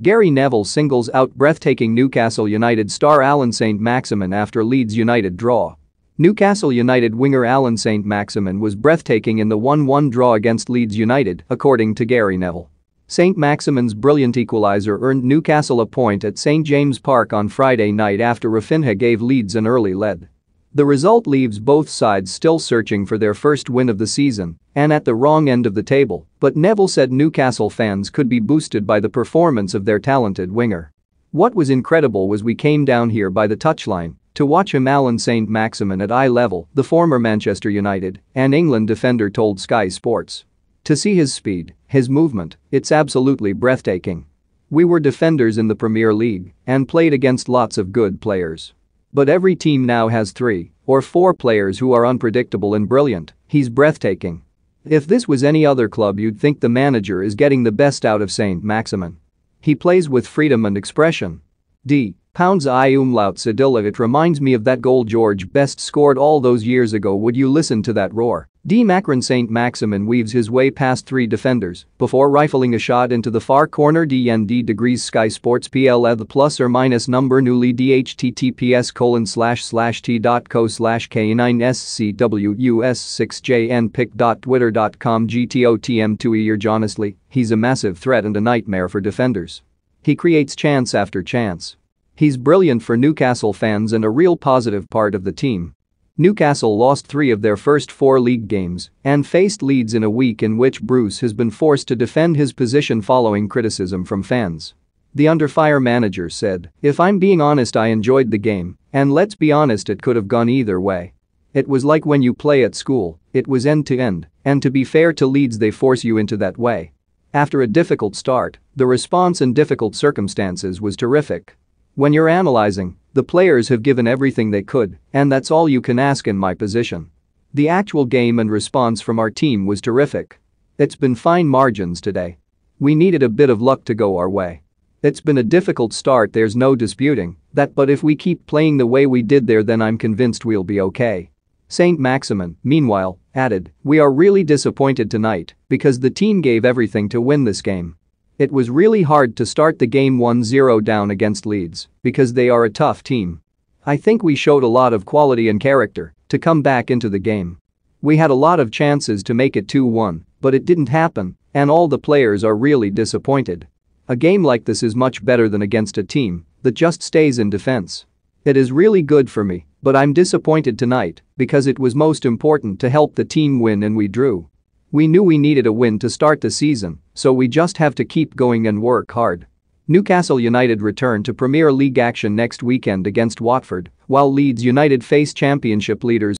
Gary Neville singles out breathtaking Newcastle United star Alan St Maximin after Leeds United draw. Newcastle United winger Alan St Maximin was breathtaking in the 1-1 draw against Leeds United, according to Gary Neville. St Maximin's brilliant equaliser earned Newcastle a point at St James Park on Friday night after Rafinha gave Leeds an early lead. The result leaves both sides still searching for their first win of the season and at the wrong end of the table, but Neville said Newcastle fans could be boosted by the performance of their talented winger. What was incredible was we came down here by the touchline to watch him Alan St-Maximin at eye level, the former Manchester United and England defender told Sky Sports. To see his speed, his movement, it's absolutely breathtaking. We were defenders in the Premier League and played against lots of good players. But every team now has three or four players who are unpredictable and brilliant, he's breathtaking. If this was any other club you'd think the manager is getting the best out of Saint-Maximin. He plays with freedom and expression. D. Pounds I umlaut Sadilla it reminds me of that goal George Best scored all those years ago would you listen to that roar. D. Macron St. Maximin weaves his way past three defenders before rifling a shot into the far corner DND degrees Sky Sports PL the plus or minus number newly DHTTPS colon slash slash t.co slash k9scwus6jnpic.twitter.com com gtotm 2 e year John Honestly, he's a massive threat and a nightmare for defenders. He creates chance after chance. He's brilliant for Newcastle fans and a real positive part of the team. Newcastle lost three of their first four league games and faced Leeds in a week in which Bruce has been forced to defend his position following criticism from fans. The under fire manager said, If I'm being honest, I enjoyed the game, and let's be honest, it could have gone either way. It was like when you play at school, it was end to end, and to be fair to Leeds, they force you into that way. After a difficult start, the response in difficult circumstances was terrific. When you're analyzing, the players have given everything they could, and that's all you can ask in my position. The actual game and response from our team was terrific. It's been fine margins today. We needed a bit of luck to go our way. It's been a difficult start there's no disputing that but if we keep playing the way we did there then I'm convinced we'll be okay. St. Maximin, meanwhile, added, we are really disappointed tonight because the team gave everything to win this game. It was really hard to start the game 1-0 down against Leeds because they are a tough team. I think we showed a lot of quality and character to come back into the game. We had a lot of chances to make it 2-1, but it didn't happen and all the players are really disappointed. A game like this is much better than against a team that just stays in defense. It is really good for me, but I'm disappointed tonight because it was most important to help the team win and we drew. We knew we needed a win to start the season so we just have to keep going and work hard. Newcastle United return to Premier League action next weekend against Watford, while Leeds United face Championship leaders